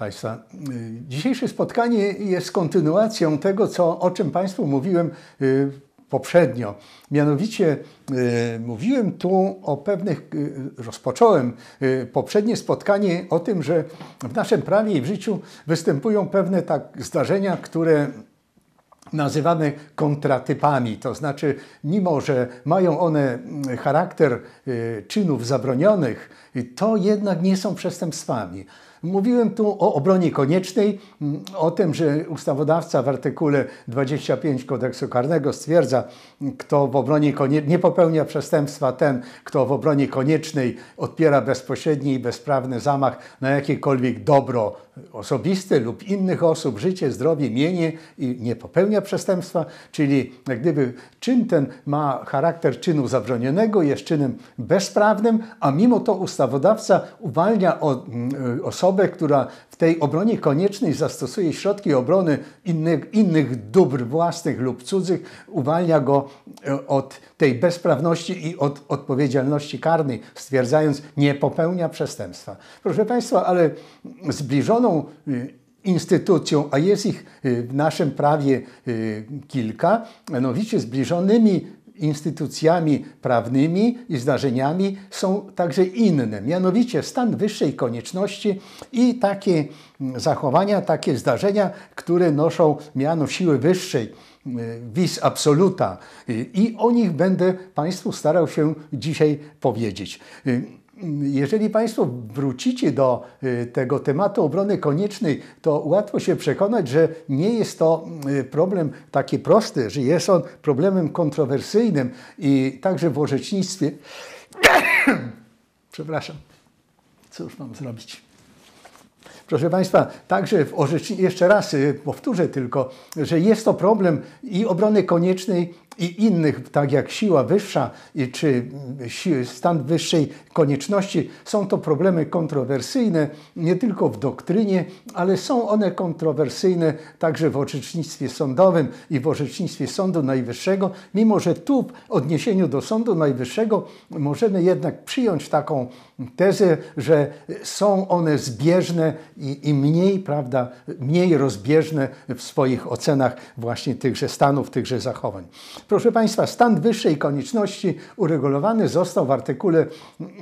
Państwa, y, dzisiejsze spotkanie jest kontynuacją tego, co, o czym Państwu mówiłem y, poprzednio. Mianowicie y, mówiłem tu o pewnych, rozpocząłem poprzednie spotkanie o tym, że w naszym prawie i w życiu występują pewne tak zdarzenia, które nazywamy kontratypami, to znaczy, mimo że mają one charakter czynów zabronionych, to jednak nie są przestępstwami. Mówiłem tu o obronie koniecznej, mm, o tym, że ustawodawca w artykule 25 kodeksu karnego stwierdza, kto w obronie nie popełnia przestępstwa, ten, kto w obronie koniecznej odpiera bezpośredni i bezprawny zamach na jakiekolwiek dobro osobiste lub innych osób, życie, zdrowie, mienie i nie popełnia przestępstwa, czyli jak gdyby czyn ten ma charakter czynu zabronionego, jest czynem bezprawnym, a mimo to ustawodawca uwalnia mm, e, osobę. osoby, osobę, która w tej obronie koniecznej zastosuje środki obrony innych, innych dóbr własnych lub cudzych, uwalnia go e, od tej bezprawności i od odpowiedzialności karnej, stwierdzając, nie popełnia przestępstwa. Proszę Państwa, ale zbliżoną e, instytucją, a jest ich e, w naszym prawie kilka, mianowicie zbliżonymi instytucjami prawnymi i zdarzeniami są także inne, mianowicie stan wyższej konieczności i takie zachowania, takie zdarzenia, które noszą miano siły wyższej, e, vis absoluta i o nich będę Państwu starał się dzisiaj powiedzieć. E, jeżeli Państwo wrócicie do y, tego tematu obrony koniecznej, to łatwo się przekonać, że nie jest to y, problem taki prosty, że jest on problemem kontrowersyjnym i także w orzecznictwie. Przepraszam, co już mam zrobić? Proszę Państwa, także w orzecznictwie, jeszcze raz y, powtórzę tylko, że jest to problem i obrony koniecznej, i innych, tak jak siła wyższa czy mm, stan wyższej konieczności, są to problemy kontrowersyjne nie tylko w doktrynie, ale są one kontrowersyjne także w orzecznictwie sądowym i w orzecznictwie Sądu Najwyższego, mimo że tu w odniesieniu do Sądu Najwyższego możemy jednak przyjąć taką tezę, że są one zbieżne i, i mniej, prawda, mniej rozbieżne w swoich ocenach właśnie tychże stanów, tychże zachowań. Proszę Państwa, stan wyższej konieczności uregulowany został w artykule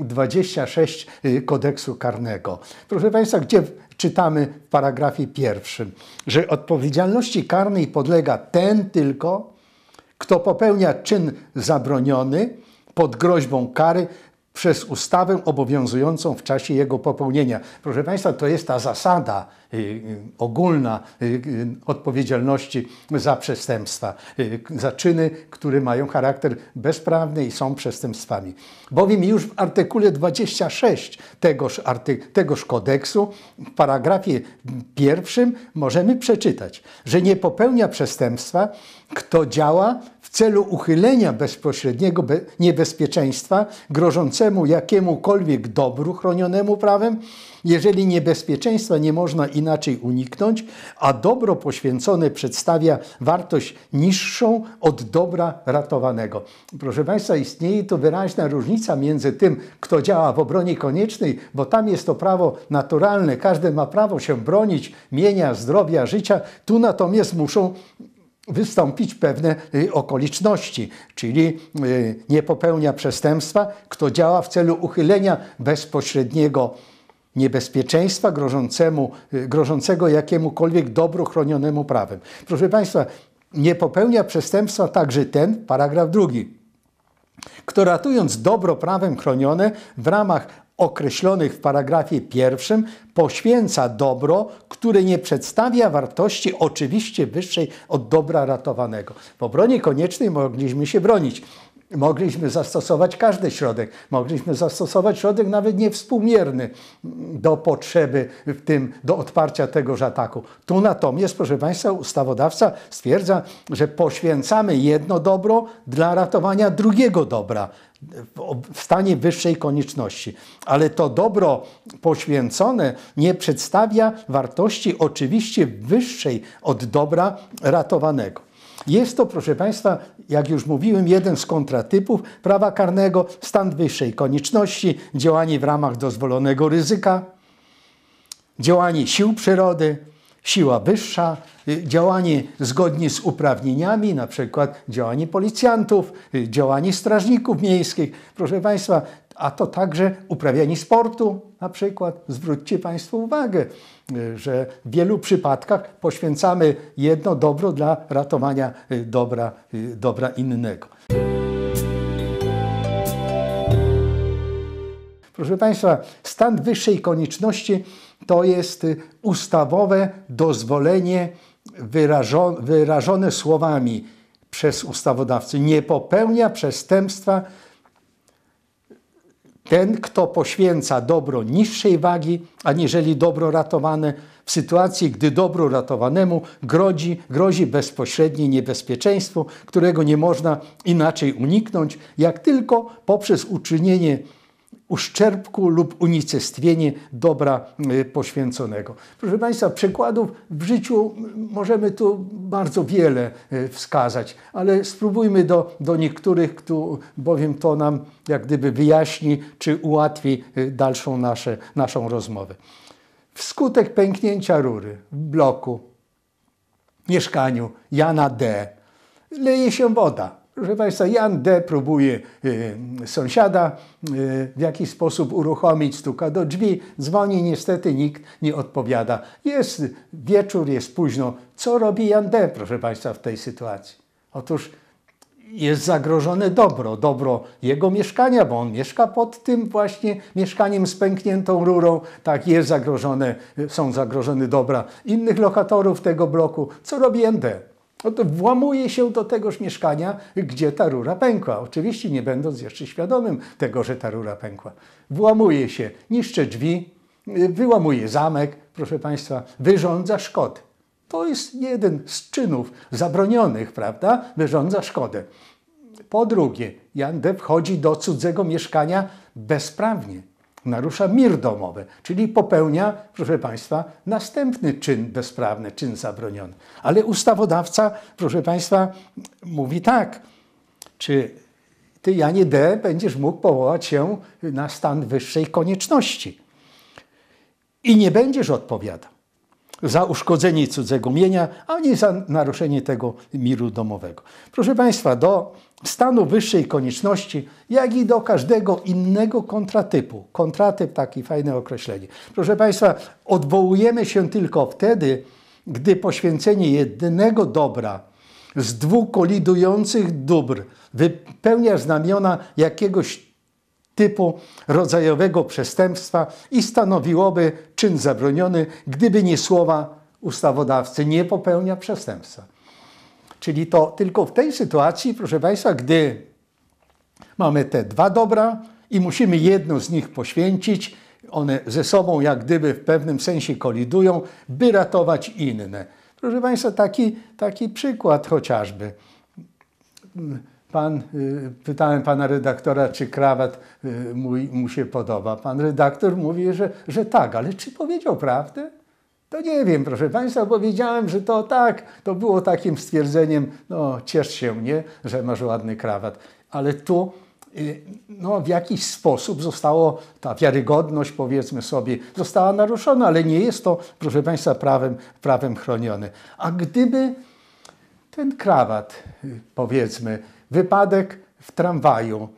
26 y, kodeksu karnego. Proszę Państwa, gdzie czytamy w paragrafie pierwszym, że odpowiedzialności karnej podlega ten tylko, kto popełnia czyn zabroniony pod groźbą kary przez ustawę obowiązującą w czasie jego popełnienia. Proszę Państwa, to jest ta zasada y, y, ogólna y, odpowiedzialności za przestępstwa, za czyny, które mają charakter bezprawny i są przestępstwami. Bowiem już w artykule 26 tegoż, arty, tegoż kodeksu, w paragrafie pierwszym możemy przeczytać, że nie popełnia przestępstwa, kto działa w celu uchylenia bezpośredniego niebezpieczeństwa grożącemu jakiemukolwiek dobru chronionemu prawem, jeżeli niebezpieczeństwa nie można inaczej uniknąć, a dobro poświęcone przedstawia wartość niższą od dobra ratowanego. Proszę Państwa, istnieje tu wyraźna różnica między tym, kto działa w obronie koniecznej, bo tam jest to prawo naturalne, każdy ma prawo się bronić mienia, zdrowia, życia, tu natomiast muszą wystąpić pewne y, okoliczności, czyli y, nie popełnia przestępstwa, kto działa w celu uchylenia bezpośredniego niebezpieczeństwa grożącemu, y, grożącego jakiemukolwiek dobru chronionemu prawem. Proszę Państwa, nie popełnia przestępstwa także ten, paragraf drugi, kto ratując dobro prawem chronione w ramach określonych w paragrafie pierwszym poświęca dobro, które nie przedstawia wartości oczywiście wyższej od dobra ratowanego. W obronie koniecznej mogliśmy się bronić. Mogliśmy zastosować każdy środek. Mogliśmy zastosować środek nawet niewspółmierny do potrzeby, w tym do odparcia tegoż ataku. Tu natomiast, proszę Państwa, ustawodawca stwierdza, że poświęcamy jedno dobro dla ratowania drugiego dobra w stanie wyższej konieczności. Ale to dobro poświęcone nie przedstawia wartości oczywiście wyższej od dobra ratowanego. Jest to, proszę Państwa, jak już mówiłem, jeden z kontratypów prawa karnego, stan wyższej konieczności, działanie w ramach dozwolonego ryzyka, działanie sił przyrody, siła wyższa, y, działanie zgodnie z uprawnieniami, na przykład działanie policjantów, y, działanie strażników miejskich, proszę Państwa, a to także uprawianie sportu, na przykład. Zwróćcie Państwo uwagę, y, że w wielu przypadkach poświęcamy jedno dobro dla ratowania dobra, dobra innego. Proszę Państwa, stan wyższej konieczności to jest y, ustawowe dozwolenie wyrażone, wyrażone słowami przez ustawodawcę. Nie popełnia przestępstwa ten, kto poświęca dobro niższej wagi, aniżeli dobro ratowane, w sytuacji, gdy dobro ratowanemu grozi, grozi bezpośrednie niebezpieczeństwo, którego nie można inaczej uniknąć, jak tylko poprzez uczynienie uszczerbku lub unicestwienie dobra y, poświęconego. Proszę Państwa, przykładów w życiu możemy tu bardzo wiele y, wskazać, ale spróbujmy do, do niektórych, bowiem to nam jak gdyby wyjaśni czy ułatwi y, dalszą nasze, naszą rozmowę. Wskutek pęknięcia rury w bloku, mieszkaniu Jana D. leje się woda Proszę Państwa, Jan D. próbuje y, sąsiada y, w jakiś sposób uruchomić, stuka do drzwi, dzwoni, niestety nikt nie odpowiada. Jest wieczór, jest późno. Co robi Jan D., proszę Państwa, w tej sytuacji? Otóż jest zagrożone dobro, dobro jego mieszkania, bo on mieszka pod tym właśnie mieszkaniem z pękniętą rurą, tak jest zagrożone, są zagrożone dobra innych lokatorów tego bloku. Co robi Jan D no to włamuje się do tegoż mieszkania, gdzie ta rura pękła. Oczywiście nie będąc jeszcze świadomym tego, że ta rura pękła. Włamuje się, niszczy drzwi, wyłamuje zamek, proszę Państwa, wyrządza szkody. To jest jeden z czynów zabronionych, prawda? Wyrządza szkodę. Po drugie, Jan D. wchodzi do cudzego mieszkania bezprawnie narusza mir domowy, czyli popełnia, proszę Państwa, następny czyn bezprawny, czyn zabroniony. Ale ustawodawca, proszę Państwa, mówi tak, czy ty, Janie D., będziesz mógł powołać się na stan wyższej konieczności i nie będziesz odpowiadał za uszkodzenie cudzego mienia, ani za naruszenie tego miru domowego. Proszę Państwa, do stanu wyższej konieczności, jak i do każdego innego kontratypu. Kontratyp, takie fajne określenie. Proszę Państwa, odwołujemy się tylko wtedy, gdy poświęcenie jednego dobra z dwóch kolidujących dóbr wypełnia znamiona jakiegoś typu rodzajowego przestępstwa i stanowiłoby czyn zabroniony, gdyby nie słowa ustawodawcy, nie popełnia przestępstwa. Czyli to tylko w tej sytuacji, proszę Państwa, gdy mamy te dwa dobra i musimy jedno z nich poświęcić, one ze sobą jak gdyby w pewnym sensie kolidują, by ratować inne. Proszę Państwa, taki, taki przykład chociażby. Pan, y, pytałem pana redaktora, czy krawat y, mój mu się podoba. Pan redaktor mówi, że, że tak, ale czy powiedział prawdę? To nie wiem, proszę Państwa, powiedziałem, że to tak, to było takim stwierdzeniem, no ciesz się, mnie, że masz ładny krawat. Ale tu y, no, w jakiś sposób zostało, ta wiarygodność powiedzmy sobie, została naruszona, ale nie jest to, proszę Państwa, prawem, prawem chronione. A gdyby ten krawat, powiedzmy, wypadek w tramwaju,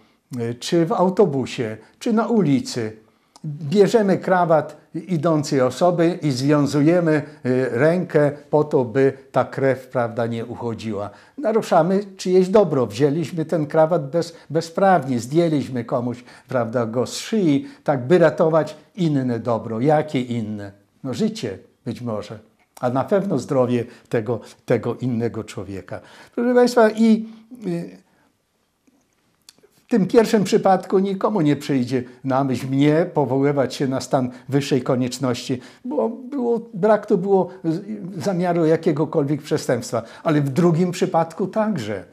y, czy w autobusie, czy na ulicy. Bierzemy krawat idącej osoby i związujemy y, rękę po to, by ta krew prawda, nie uchodziła. Naruszamy czyjeś dobro. Wzięliśmy ten krawat bez, bezprawnie, zdjęliśmy komuś prawda, go z szyi, tak by ratować inne dobro. Jakie inne? No życie być może, a na pewno zdrowie tego, tego innego człowieka. Proszę Państwa, i Y, w tym pierwszym przypadku nikomu nie przyjdzie na myśl mnie powoływać się na stan wyższej konieczności, bo było, brak to było zamiaru jakiegokolwiek przestępstwa. Ale w drugim przypadku także.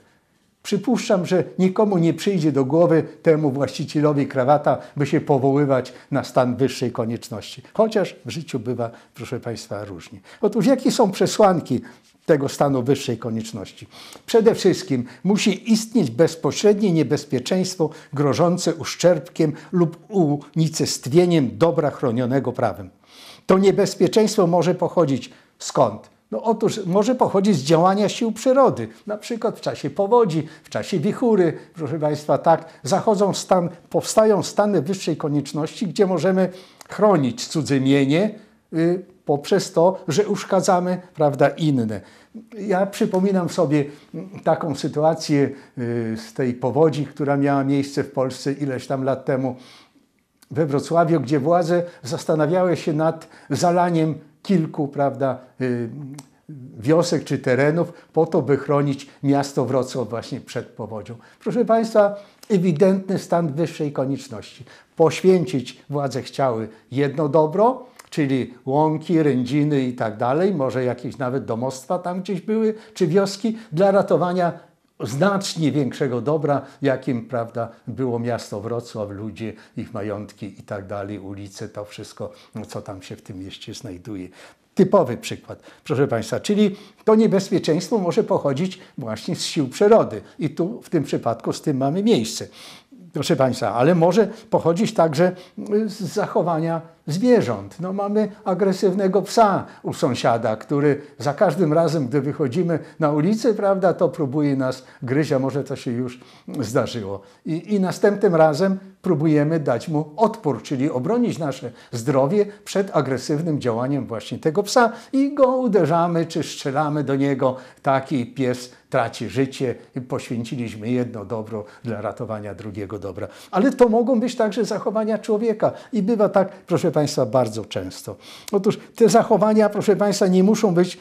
Przypuszczam, że nikomu nie przyjdzie do głowy temu właścicielowi krawata, by się powoływać na stan wyższej konieczności. Chociaż w życiu bywa, proszę Państwa, różnie. Otóż jakie są przesłanki tego stanu wyższej konieczności. Przede wszystkim musi istnieć bezpośrednie niebezpieczeństwo grożące uszczerbkiem lub unicestwieniem dobra chronionego prawem. To niebezpieczeństwo może pochodzić skąd? No otóż może pochodzić z działania sił przyrody, na przykład w czasie powodzi, w czasie wichury, proszę Państwa, tak, zachodzą stan, powstają stany wyższej konieczności, gdzie możemy chronić cudze mienie, y, poprzez to, że uszkadzamy prawda, inne. Ja przypominam sobie mm, taką sytuację y, z tej powodzi, która miała miejsce w Polsce ileś tam lat temu we Wrocławiu, gdzie władze zastanawiały się nad zalaniem kilku prawda, y, wiosek czy terenów po to, by chronić miasto Wrocław właśnie przed powodzią. Proszę Państwa, ewidentny stan wyższej konieczności. Poświęcić władze chciały jedno dobro, czyli łąki, rędziny i tak dalej, może jakieś nawet domostwa tam gdzieś były, czy wioski, dla ratowania znacznie większego dobra, jakim prawda, było miasto Wrocław, ludzie, ich majątki i tak dalej, ulice, to wszystko, no, co tam się w tym mieście znajduje. Typowy przykład, proszę Państwa, czyli to niebezpieczeństwo może pochodzić właśnie z sił przyrody i tu w tym przypadku z tym mamy miejsce. Proszę Państwa, ale może pochodzić także z zachowania zwierząt. No, mamy agresywnego psa u sąsiada, który za każdym razem, gdy wychodzimy na ulicę, prawda, to próbuje nas gryźć, a może to się już zdarzyło. I, i następnym razem próbujemy dać mu odpór, czyli obronić nasze zdrowie przed agresywnym działaniem właśnie tego psa i go uderzamy czy strzelamy do niego. Taki pies traci życie, poświęciliśmy jedno dobro dla ratowania drugiego dobra. Ale to mogą być także zachowania człowieka i bywa tak, proszę Państwa, bardzo często. Otóż te zachowania, proszę Państwa, nie muszą być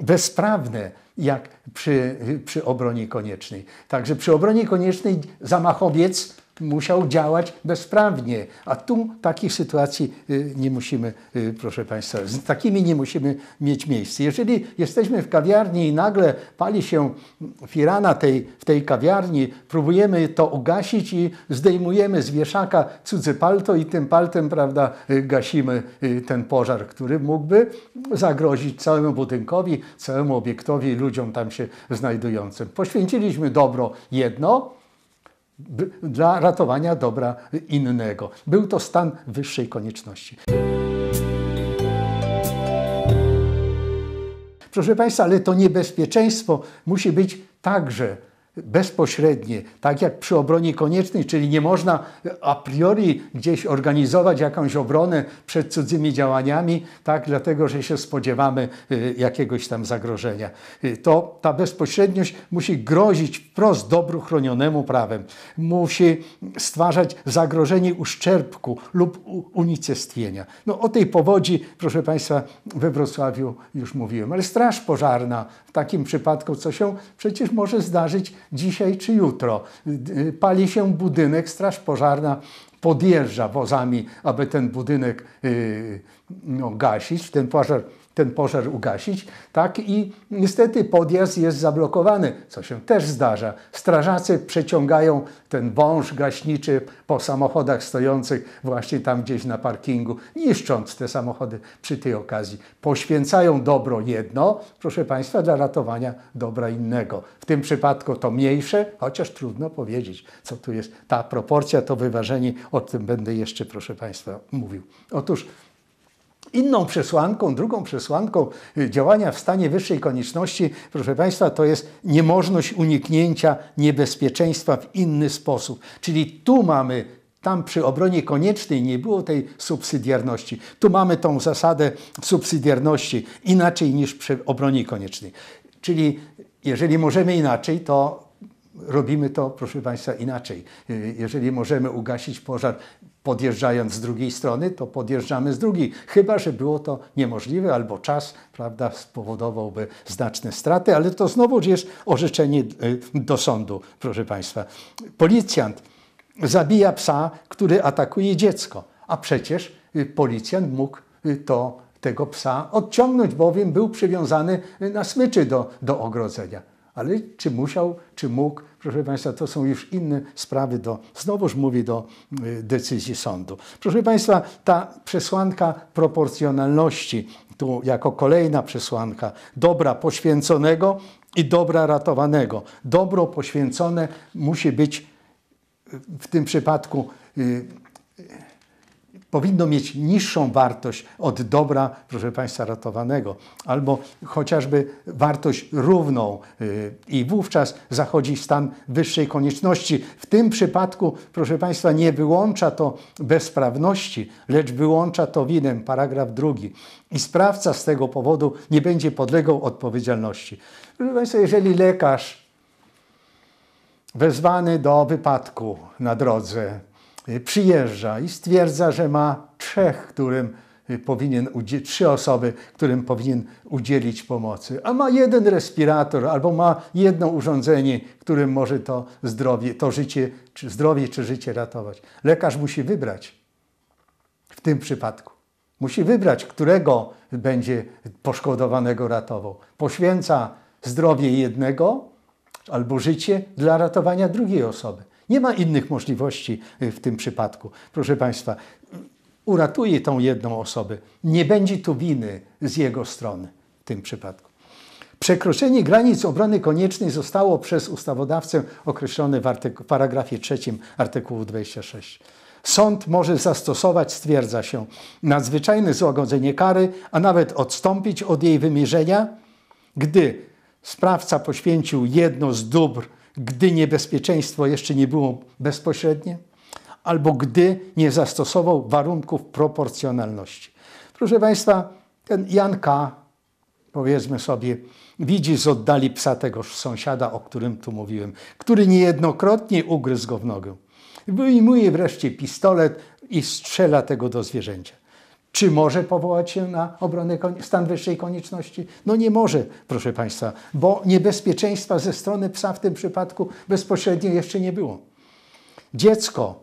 bezprawne jak przy, przy obronie koniecznej. Także przy obronie koniecznej zamachowiec musiał działać bezprawnie. A tu takich sytuacji y, nie musimy, y, proszę Państwa, z takimi nie musimy mieć miejsca. Jeżeli jesteśmy w kawiarni i nagle pali się firana tej, w tej kawiarni, próbujemy to ugasić i zdejmujemy z wieszaka cudze palto i tym paltem, prawda, y, gasimy ten pożar, który mógłby zagrozić całemu budynkowi, całemu obiektowi, ludziom tam się znajdującym. Poświęciliśmy dobro jedno, dla ratowania dobra innego. Był to stan wyższej konieczności. Proszę Państwa, ale to niebezpieczeństwo musi być także bezpośrednie, tak jak przy obronie koniecznej, czyli nie można a priori gdzieś organizować jakąś obronę przed cudzymi działaniami, tak, dlatego że się spodziewamy y, jakiegoś tam zagrożenia. Y, to ta bezpośredniość musi grozić wprost dobru chronionemu prawem, musi stwarzać zagrożenie uszczerbku lub unicestwienia. No o tej powodzi, proszę Państwa, we Wrocławiu już mówiłem, ale Straż Pożarna w takim przypadku, co się przecież może zdarzyć dzisiaj czy jutro. Pali się budynek, straż pożarna podjeżdża wozami, aby ten budynek y, no, gasić, ten pożar ten pożar ugasić, tak? I niestety podjazd jest zablokowany, co się też zdarza. Strażacy przeciągają ten wąż gaśniczy po samochodach stojących właśnie tam gdzieś na parkingu, niszcząc te samochody przy tej okazji. Poświęcają dobro jedno, proszę Państwa, dla ratowania dobra innego. W tym przypadku to mniejsze, chociaż trudno powiedzieć, co tu jest ta proporcja, to wyważenie, o tym będę jeszcze, proszę Państwa, mówił. Otóż Inną przesłanką, drugą przesłanką y, działania w stanie wyższej konieczności, proszę Państwa, to jest niemożność uniknięcia niebezpieczeństwa w inny sposób. Czyli tu mamy tam przy obronie koniecznej nie było tej subsydiarności. Tu mamy tą zasadę subsydiarności inaczej niż przy obronie koniecznej. Czyli jeżeli możemy inaczej, to Robimy to, proszę Państwa, inaczej. Y, jeżeli możemy ugasić pożar podjeżdżając z drugiej strony, to podjeżdżamy z drugiej. Chyba, że było to niemożliwe albo czas prawda, spowodowałby znaczne straty, ale to znowu jest orzeczenie y, do sądu, proszę Państwa. Policjant zabija psa, który atakuje dziecko, a przecież y, policjant mógł to tego psa odciągnąć, bowiem był przywiązany na smyczy do, do ogrodzenia. Ale czy musiał, czy mógł, proszę Państwa, to są już inne sprawy do, znowuż mówię, do y, decyzji sądu. Proszę Państwa, ta przesłanka proporcjonalności, tu jako kolejna przesłanka dobra poświęconego i dobra ratowanego. Dobro poświęcone musi być y, w tym przypadku y, powinno mieć niższą wartość od dobra, proszę Państwa, ratowanego, albo chociażby wartość równą y, i wówczas zachodzi stan wyższej konieczności. W tym przypadku, proszę Państwa, nie wyłącza to bezprawności, lecz wyłącza to winem, paragraf drugi. I sprawca z tego powodu nie będzie podlegał odpowiedzialności. Proszę Państwa, jeżeli lekarz wezwany do wypadku na drodze Y, przyjeżdża i stwierdza, że ma trzech, którym y, powinien trzy osoby, którym powinien udzielić pomocy, a ma jeden respirator albo ma jedno urządzenie, którym może to zdrowie, to życie, czy zdrowie czy życie ratować. Lekarz musi wybrać w tym przypadku. Musi wybrać, którego będzie poszkodowanego ratował. Poświęca zdrowie jednego albo życie dla ratowania drugiej osoby. Nie ma innych możliwości y, w tym przypadku. Proszę Państwa, uratuje tą jedną osobę. Nie będzie tu winy z jego strony w tym przypadku. Przekroczenie granic obrony koniecznej zostało przez ustawodawcę określone w, artyku, w paragrafie trzecim artykułu 26. Sąd może zastosować, stwierdza się, nadzwyczajne złagodzenie kary, a nawet odstąpić od jej wymierzenia, gdy sprawca poświęcił jedno z dóbr gdy niebezpieczeństwo jeszcze nie było bezpośrednie, albo gdy nie zastosował warunków proporcjonalności. Proszę Państwa, ten Jan K., powiedzmy sobie, widzi z oddali psa tegoż sąsiada, o którym tu mówiłem, który niejednokrotnie ugryzł go w nogę. Wyjmuje wreszcie pistolet i strzela tego do zwierzęcia. Czy może powołać się na obronę stan wyższej konieczności? No nie może, proszę Państwa, bo niebezpieczeństwa ze strony psa w tym przypadku bezpośrednio jeszcze nie było. Dziecko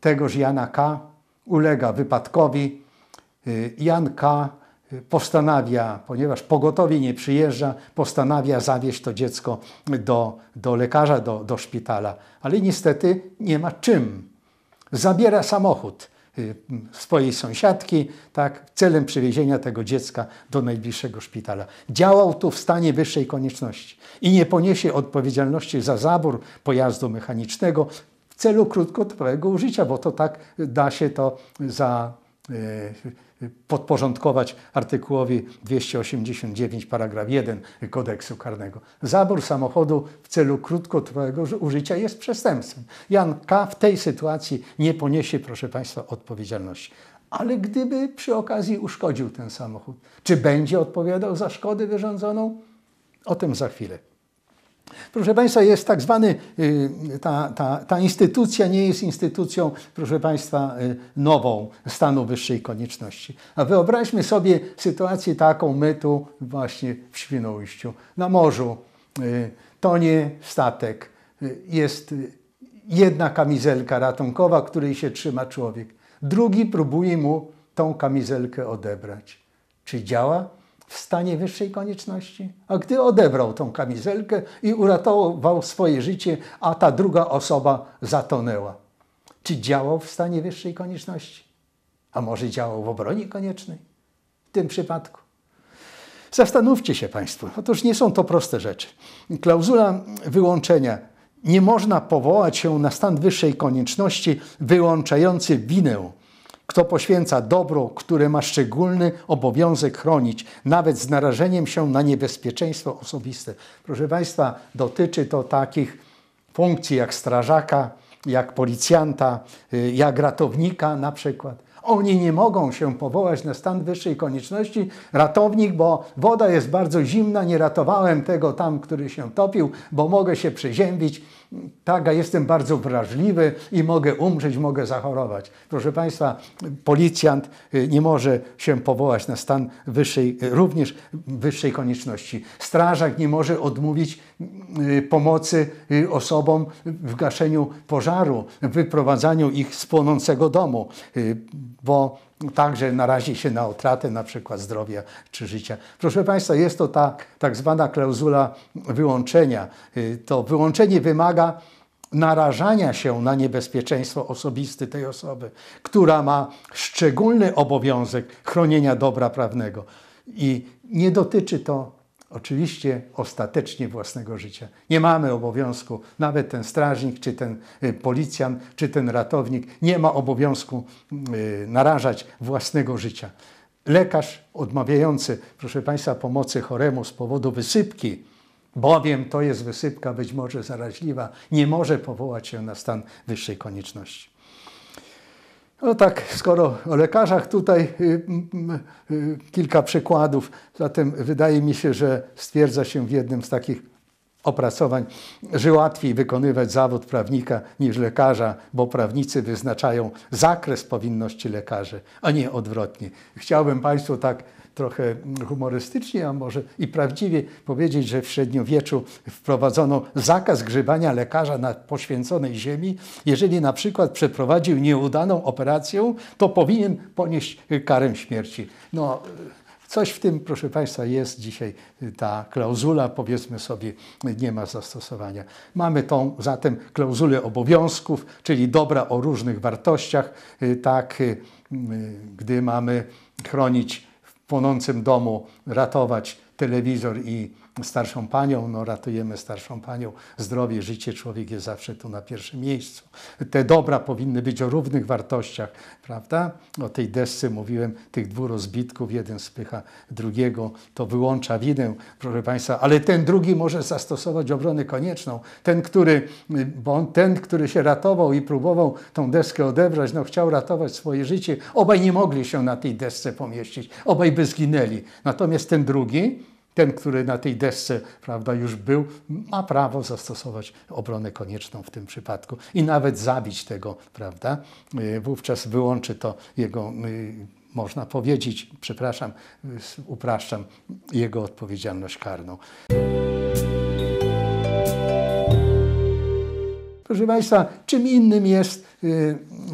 tegoż Jana K. ulega wypadkowi. Y, Jan K. postanawia, ponieważ pogotowie nie przyjeżdża, postanawia zawieźć to dziecko do, do lekarza, do, do szpitala. Ale niestety nie ma czym. Zabiera samochód Y, swojej sąsiadki, tak, celem przywiezienia tego dziecka do najbliższego szpitala. Działał tu w stanie wyższej konieczności i nie poniesie odpowiedzialności za zabór pojazdu mechanicznego w celu krótkotrwałego użycia, bo to tak da się to za. Yy, podporządkować artykułowi 289 paragraf 1 kodeksu karnego. Zabór samochodu w celu krótkotrwałego użycia jest przestępstwem. Jan K. w tej sytuacji nie poniesie, proszę Państwa, odpowiedzialności. Ale gdyby przy okazji uszkodził ten samochód, czy będzie odpowiadał za szkodę wyrządzoną? O tym za chwilę. Proszę Państwa, jest tak zwany, y, ta, ta, ta instytucja nie jest instytucją, proszę Państwa, y, nową stanu wyższej konieczności. A wyobraźmy sobie sytuację taką, my tu właśnie w Świnoujściu, na morzu, y, tonie statek, jest jedna kamizelka ratunkowa, której się trzyma człowiek. Drugi próbuje mu tą kamizelkę odebrać. Czy działa? w stanie wyższej konieczności? A gdy odebrał tą kamizelkę i uratował swoje życie, a ta druga osoba zatonęła, czy działał w stanie wyższej konieczności? A może działał w obronie koniecznej? W tym przypadku. Zastanówcie się Państwo, otóż nie są to proste rzeczy. Klauzula wyłączenia. Nie można powołać się na stan wyższej konieczności wyłączający winę kto poświęca dobro, które ma szczególny obowiązek chronić, nawet z narażeniem się na niebezpieczeństwo osobiste. Proszę Państwa, dotyczy to takich funkcji jak strażaka, jak policjanta, y, jak ratownika na przykład. Oni nie mogą się powołać na stan wyższej konieczności. Ratownik, bo woda jest bardzo zimna, nie ratowałem tego tam, który się topił, bo mogę się przeziębić tak, a jestem bardzo wrażliwy i mogę umrzeć, mogę zachorować. Proszę Państwa, policjant y, nie może się powołać na stan wyższej, y, również wyższej konieczności. Strażak nie może odmówić y, pomocy osobom w gaszeniu pożaru, w wyprowadzaniu ich z płonącego domu, bo także narazi się na utratę na przykład zdrowia czy życia. Proszę Państwa, jest to ta tak zwana klauzula wyłączenia. Y, to wyłączenie wymaga narażania się na niebezpieczeństwo osobiste tej osoby, która ma szczególny obowiązek chronienia dobra prawnego. I nie dotyczy to Oczywiście ostatecznie własnego życia. Nie mamy obowiązku, nawet ten strażnik, czy ten y, policjant, czy ten ratownik nie ma obowiązku y, narażać własnego życia. Lekarz odmawiający, proszę Państwa, pomocy choremu z powodu wysypki, bowiem to jest wysypka być może zaraźliwa, nie może powołać się na stan wyższej konieczności. No tak, skoro o lekarzach tutaj y, y, y, kilka przykładów, zatem wydaje mi się, że stwierdza się w jednym z takich opracowań, że łatwiej wykonywać zawód prawnika niż lekarza, bo prawnicy wyznaczają zakres powinności lekarzy, a nie odwrotnie. Chciałbym Państwu tak trochę humorystycznie, a może i prawdziwie powiedzieć, że w średniowieczu wprowadzono zakaz grzebania lekarza na poświęconej ziemi. Jeżeli na przykład przeprowadził nieudaną operację, to powinien ponieść karę śmierci. No, Coś w tym, proszę Państwa, jest dzisiaj ta klauzula, powiedzmy sobie, nie ma zastosowania. Mamy tą zatem klauzulę obowiązków, czyli dobra o różnych wartościach, tak, gdy mamy chronić płonącym domu ratować telewizor i starszą panią, no ratujemy starszą panią, zdrowie, życie, człowiek jest zawsze tu na pierwszym miejscu. Te dobra powinny być o równych wartościach, prawda? O tej desce mówiłem, tych dwóch rozbitków, jeden spycha drugiego, to wyłącza winę, proszę Państwa, ale ten drugi może zastosować obronę konieczną. Ten, który, bo on, ten, który się ratował i próbował tą deskę odebrać, no chciał ratować swoje życie, obaj nie mogli się na tej desce pomieścić, obaj by zginęli. Natomiast ten drugi, ten, który na tej desce prawda, już był, ma prawo zastosować obronę konieczną w tym przypadku i nawet zabić tego, prawda? E, wówczas wyłączy to jego e, można powiedzieć, przepraszam, e, upraszczam, jego odpowiedzialność karną. Proszę Państwa, czym innym jest,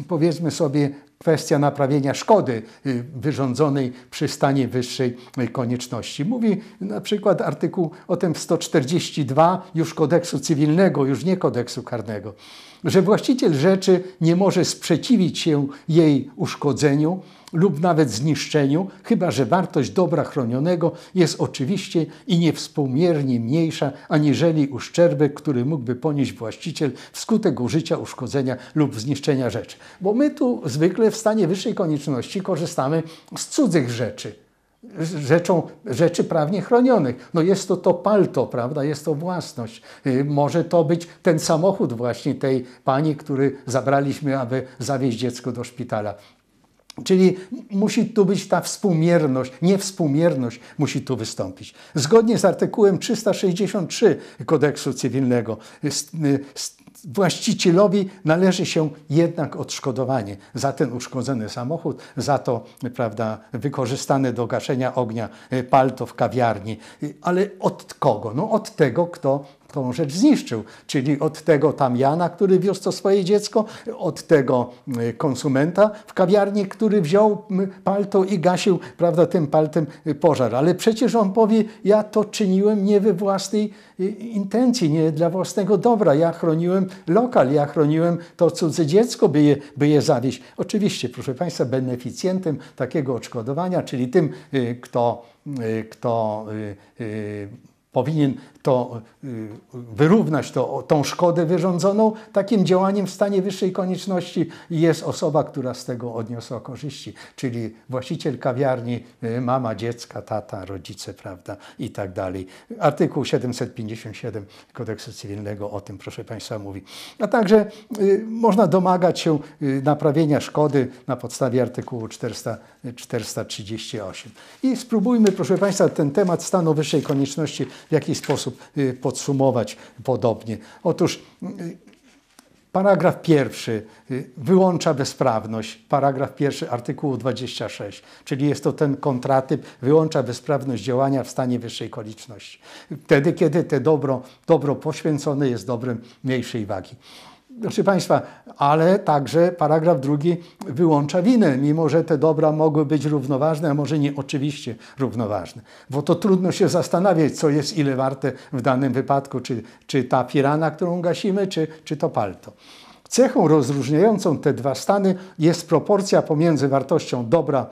powiedzmy sobie, kwestia naprawienia szkody y, wyrządzonej przy stanie wyższej konieczności. Mówi na przykład artykuł o tym 142 już kodeksu cywilnego, już nie kodeksu karnego, że właściciel rzeczy nie może sprzeciwić się jej uszkodzeniu, lub nawet zniszczeniu, chyba że wartość dobra chronionego jest oczywiście i niewspółmiernie mniejsza aniżeli uszczerbek, który mógłby ponieść właściciel wskutek użycia uszkodzenia lub zniszczenia rzeczy. Bo my tu zwykle w stanie wyższej konieczności korzystamy z cudzych rzeczy, rzeczą, rzeczy prawnie chronionych. No jest to to palto, prawda, jest to własność. Y, może to być ten samochód właśnie tej pani, który zabraliśmy, aby zawieźć dziecko do szpitala. Czyli musi tu być ta współmierność, niewspółmierność musi tu wystąpić. Zgodnie z artykułem 363 kodeksu cywilnego y, właścicielowi należy się jednak odszkodowanie za ten uszkodzony samochód, za to prawda, wykorzystane do gaszenia ognia y, palto w kawiarni. Y, ale od kogo? No od tego, kto tą rzecz zniszczył. Czyli od tego tam Jana, który wiózł to swoje dziecko, od tego y, konsumenta w kawiarni, który wziął palto i gasił prawda, tym paltem y, pożar. Ale przecież on powie, ja to czyniłem nie we własnej y, intencji, nie dla własnego dobra. Ja chroniłem lokal, ja chroniłem to cudze dziecko, by je, by je zawieść. Oczywiście, proszę Państwa, beneficjentem takiego odszkodowania, czyli tym, kto, kto powinien to y, wyrównać to, tą szkodę wyrządzoną, takim działaniem w stanie wyższej konieczności jest osoba, która z tego odniosła korzyści, czyli właściciel kawiarni, y, mama dziecka, tata, rodzice, prawda, i tak dalej. Artykuł 757 Kodeksu Cywilnego o tym, proszę Państwa, mówi. A także y, można domagać się naprawienia szkody na podstawie artykułu 400, 438. I spróbujmy, proszę Państwa, ten temat stanu wyższej konieczności w jakiś sposób y, podsumować podobnie. Otóż y, Paragraf pierwszy y, wyłącza bezprawność. Paragraf pierwszy artykułu 26, czyli jest to ten kontratyp, wyłącza bezprawność działania w stanie wyższej okoliczności. Wtedy, kiedy to dobro, dobro poświęcone jest dobrem mniejszej wagi. Proszę Państwa, ale także paragraf drugi wyłącza winę, mimo że te dobra mogły być równoważne, a może nie oczywiście równoważne. Bo to trudno się zastanawiać, co jest ile warte w danym wypadku, czy, czy ta pirana, którą gasimy, czy, czy to palto. Cechą rozróżniającą te dwa stany jest proporcja pomiędzy wartością dobra,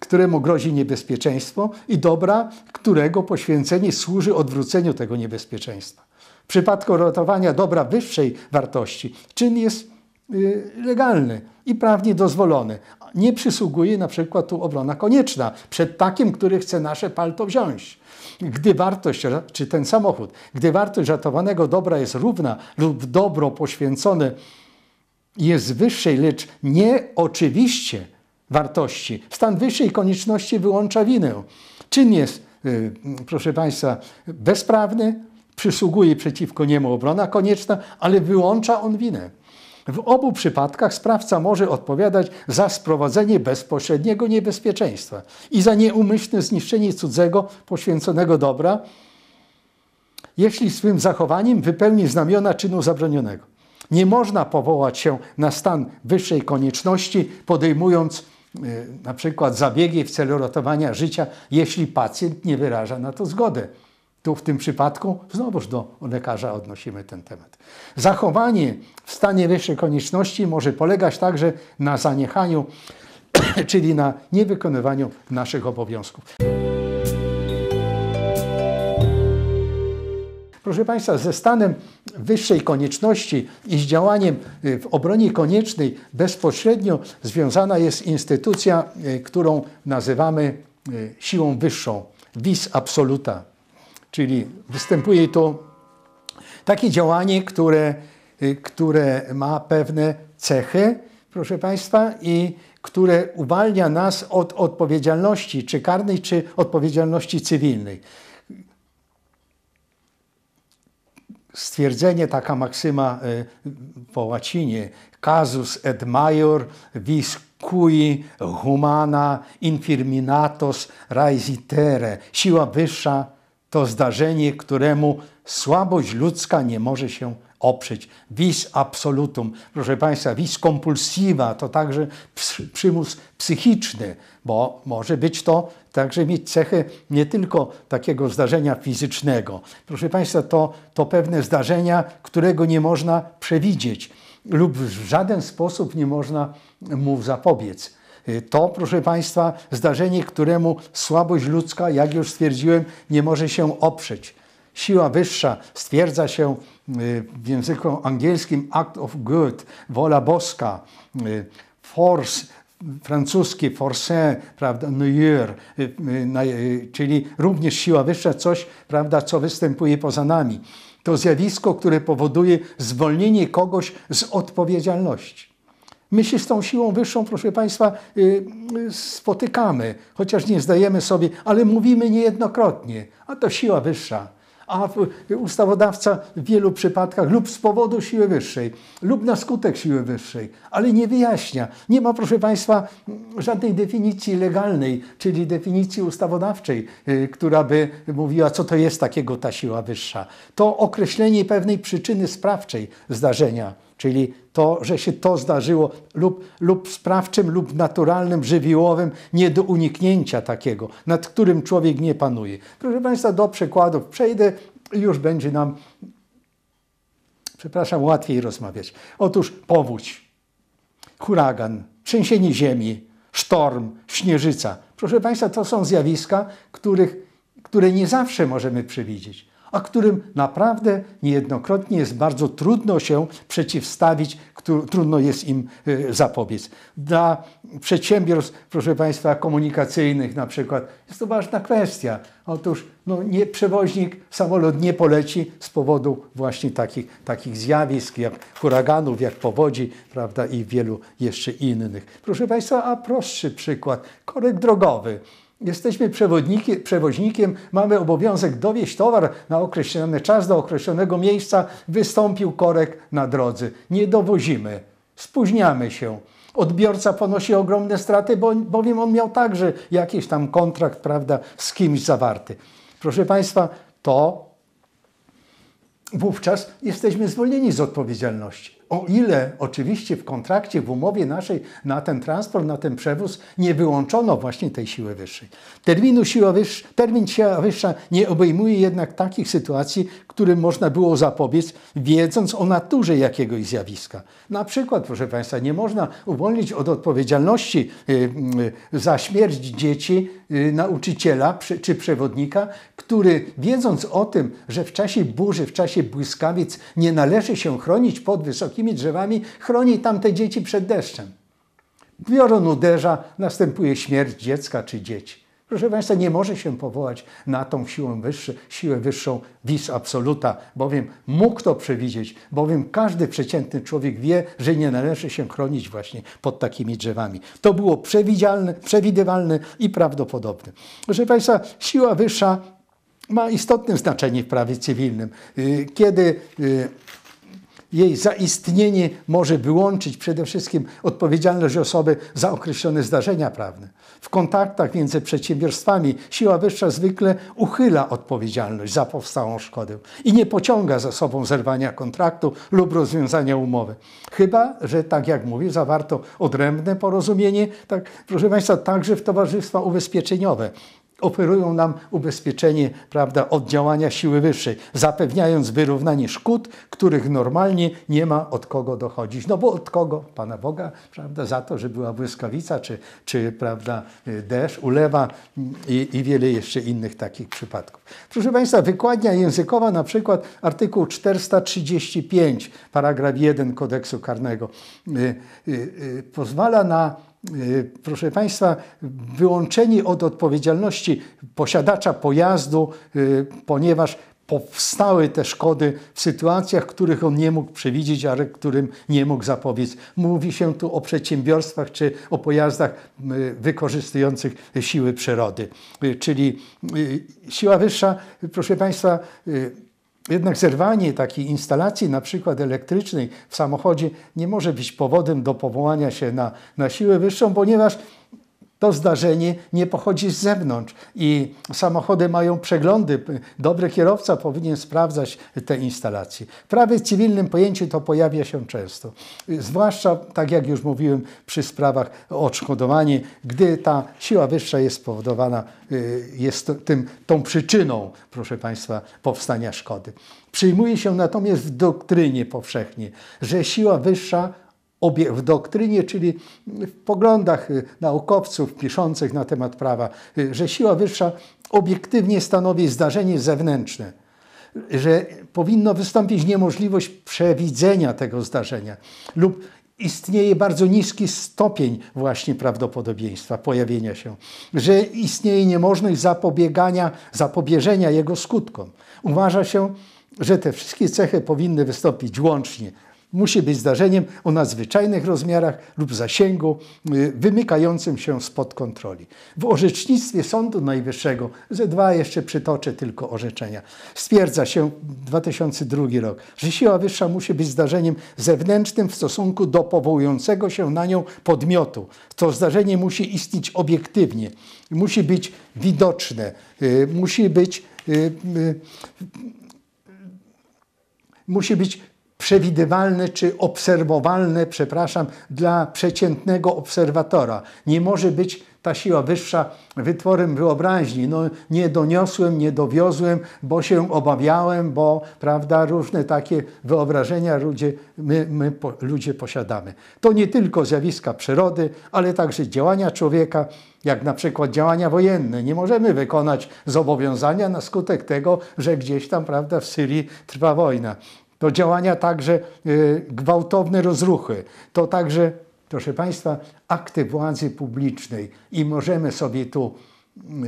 któremu grozi niebezpieczeństwo, i dobra, którego poświęcenie służy odwróceniu tego niebezpieczeństwa przypadku ratowania dobra wyższej wartości czyn jest y, legalny i prawnie dozwolony. Nie przysługuje na przykład tu obrona konieczna przed takim, który chce nasze palto wziąć. Gdy wartość, czy ten samochód, gdy wartość ratowanego dobra jest równa lub dobro poświęcone jest wyższej, lecz nie oczywiście wartości, stan wyższej konieczności wyłącza winę. Czyn jest, y, proszę Państwa, bezprawny, przysługuje przeciwko niemu obrona konieczna, ale wyłącza on winę. W obu przypadkach sprawca może odpowiadać za sprowadzenie bezpośredniego niebezpieczeństwa i za nieumyślne zniszczenie cudzego poświęconego dobra, jeśli swym zachowaniem wypełni znamiona czynu zabronionego. Nie można powołać się na stan wyższej konieczności, podejmując y, na przykład zabiegi w celu ratowania życia, jeśli pacjent nie wyraża na to zgody. Tu w tym przypadku znowuż do lekarza odnosimy ten temat. Zachowanie w stanie wyższej konieczności może polegać także na zaniechaniu, czyli na niewykonywaniu naszych obowiązków. Proszę Państwa, ze stanem wyższej konieczności i z działaniem y, w obronie koniecznej bezpośrednio związana jest instytucja, y, którą nazywamy y, siłą wyższą, vis absoluta. Czyli występuje to takie działanie, które, y, które ma pewne cechy, proszę Państwa, i które uwalnia nas od odpowiedzialności, czy karnej, czy odpowiedzialności cywilnej. Stwierdzenie, taka maksyma y, po łacinie, casus et major vis cui humana infirminatos raisitere, siła wyższa to zdarzenie, któremu słabość ludzka nie może się oprzeć. Vis absolutum, proszę Państwa, vis compulsiva to także przymus psychiczny, bo może być to także mieć cechy nie tylko takiego zdarzenia fizycznego. Proszę Państwa, to, to pewne zdarzenia, którego nie można przewidzieć lub w żaden sposób nie można mu zapobiec. Y, to, proszę Państwa, zdarzenie, któremu słabość ludzka, jak już stwierdziłem, nie może się oprzeć. Siła wyższa stwierdza się y, w języku angielskim act of good, wola boska, y, force, francuski, force, prawda, neuer, czyli również siła wyższa, coś, prawda, co występuje poza nami. To zjawisko, które powoduje zwolnienie kogoś z odpowiedzialności. My się z tą siłą wyższą, proszę Państwa, y, y, spotykamy, chociaż nie zdajemy sobie, ale mówimy niejednokrotnie, a to siła wyższa. A y, ustawodawca w wielu przypadkach lub z powodu siły wyższej, lub na skutek siły wyższej, ale nie wyjaśnia. Nie ma, proszę Państwa, żadnej definicji legalnej, czyli definicji ustawodawczej, która by mówiła, co to jest takiego ta siła wyższa. To określenie pewnej przyczyny sprawczej zdarzenia. Czyli to, że się to zdarzyło lub, lub sprawczym, lub naturalnym, żywiołowym, nie do uniknięcia takiego, nad którym człowiek nie panuje. Proszę Państwa, do przykładów przejdę i już będzie nam, przepraszam, łatwiej rozmawiać. Otóż powódź, huragan, trzęsienie ziemi, sztorm, śnieżyca. Proszę Państwa, to są zjawiska, których, które nie zawsze możemy przewidzieć a którym naprawdę niejednokrotnie jest bardzo trudno się przeciwstawić, trudno jest im y, zapobiec. Dla przedsiębiorstw, proszę Państwa, komunikacyjnych na przykład jest to ważna kwestia. Otóż no, nie, przewoźnik, samolot nie poleci z powodu właśnie takich, takich zjawisk jak huraganów, jak powodzi prawda, i wielu jeszcze innych. Proszę Państwa, a prostszy przykład, korek drogowy Jesteśmy przewoźnikiem, mamy obowiązek dowieść towar na określony czas do określonego miejsca. Wystąpił korek na drodze. Nie dowozimy, spóźniamy się. Odbiorca ponosi ogromne straty, bo, bowiem on miał także jakiś tam kontrakt prawda, z kimś zawarty. Proszę Państwa, to wówczas jesteśmy zwolnieni z odpowiedzialności. O ile oczywiście w kontrakcie, w umowie naszej na ten transport, na ten przewóz nie wyłączono właśnie tej siły wyższej. Terminu siła wyższa, termin siła wyższa nie obejmuje jednak takich sytuacji, którym można było zapobiec, wiedząc o naturze jakiegoś zjawiska. Na przykład, proszę Państwa, nie można uwolnić od odpowiedzialności y, y, za śmierć dzieci y, nauczyciela czy przewodnika, który wiedząc o tym, że w czasie burzy, w czasie błyskawic nie należy się chronić pod wysokim wysokimi drzewami, chroni tamte dzieci przed deszczem. Piorun uderza, następuje śmierć dziecka czy dzieci. Proszę Państwa, nie może się powołać na tą siłę, wyższą, siłę wyższą vis absoluta, bowiem mógł to przewidzieć, bowiem każdy przeciętny człowiek wie, że nie należy się chronić właśnie pod takimi drzewami. To było przewidzialne, przewidywalne i prawdopodobne. Proszę Państwa, siła wyższa ma istotne znaczenie w prawie cywilnym. Y, kiedy y, jej zaistnienie może wyłączyć przede wszystkim odpowiedzialność osoby za określone zdarzenia prawne. W kontaktach między przedsiębiorstwami siła wyższa zwykle uchyla odpowiedzialność za powstałą szkodę i nie pociąga za sobą zerwania kontraktu lub rozwiązania umowy. Chyba, że tak jak mówię, zawarto odrębne porozumienie, tak, proszę Państwa, także w towarzystwa ubezpieczeniowe oferują nam ubezpieczenie prawda, od działania siły wyższej, zapewniając wyrównanie szkód, których normalnie nie ma od kogo dochodzić. No bo od kogo? Pana Boga, prawda, za to, że była błyskawica, czy, czy prawda, y, deszcz, ulewa mm, i, i wiele jeszcze innych takich przypadków. Proszę Państwa, wykładnia językowa, na przykład artykuł 435, paragraf 1 kodeksu karnego, y, y, y, pozwala na Y, proszę Państwa, wyłączeni od odpowiedzialności posiadacza pojazdu, y, ponieważ powstały te szkody w sytuacjach, których on nie mógł przewidzieć, ale którym nie mógł zapobiec. Mówi się tu o przedsiębiorstwach czy o pojazdach y, wykorzystujących siły przyrody. Czyli siła wyższa, proszę Państwa, jednak zerwanie takiej instalacji, na przykład elektrycznej w samochodzie, nie może być powodem do powołania się na, na siłę wyższą, ponieważ to zdarzenie nie pochodzi z zewnątrz i samochody mają przeglądy. Dobry kierowca powinien sprawdzać te instalacje. W prawie cywilnym pojęciu to pojawia się często. Zwłaszcza, tak jak już mówiłem, przy sprawach o odszkodowanie, gdy ta siła wyższa jest spowodowana, y, jest tym, tą przyczyną, proszę Państwa, powstania szkody. Przyjmuje się natomiast w doktrynie powszechnie, że siła wyższa w doktrynie, czyli w poglądach y, naukowców piszących na temat prawa, y, że siła wyższa obiektywnie stanowi zdarzenie zewnętrzne, że powinno wystąpić niemożliwość przewidzenia tego zdarzenia lub istnieje bardzo niski stopień właśnie prawdopodobieństwa pojawienia się, że istnieje niemożność zapobiegania, zapobieżenia jego skutkom. Uważa się, że te wszystkie cechy powinny wystąpić łącznie musi być zdarzeniem o nadzwyczajnych rozmiarach lub zasięgu y, wymykającym się spod kontroli. W orzecznictwie Sądu Najwyższego, ze dwa jeszcze przytoczę tylko orzeczenia, stwierdza się 2002 rok, że siła wyższa musi być zdarzeniem zewnętrznym w stosunku do powołującego się na nią podmiotu. To zdarzenie musi istnieć obiektywnie, musi być widoczne, y, musi być y, musi być przewidywalne czy obserwowalne, przepraszam, dla przeciętnego obserwatora. Nie może być ta siła wyższa wytworem wyobraźni. No, nie doniosłem, nie dowiozłem, bo się obawiałem, bo prawda, różne takie wyobrażenia ludzie, my, my po, ludzie posiadamy. To nie tylko zjawiska przyrody, ale także działania człowieka, jak na przykład działania wojenne. Nie możemy wykonać zobowiązania na skutek tego, że gdzieś tam prawda, w Syrii trwa wojna. To działania także y, gwałtowne rozruchy, to także, proszę Państwa, akty władzy publicznej i możemy sobie tu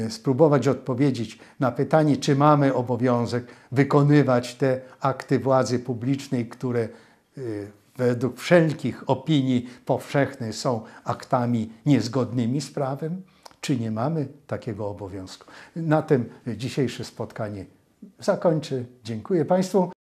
y, spróbować odpowiedzieć na pytanie, czy mamy obowiązek wykonywać te akty władzy publicznej, które y, według wszelkich opinii powszechnych są aktami niezgodnymi z prawem, czy nie mamy takiego obowiązku. Na tym dzisiejsze spotkanie zakończę. Dziękuję Państwu.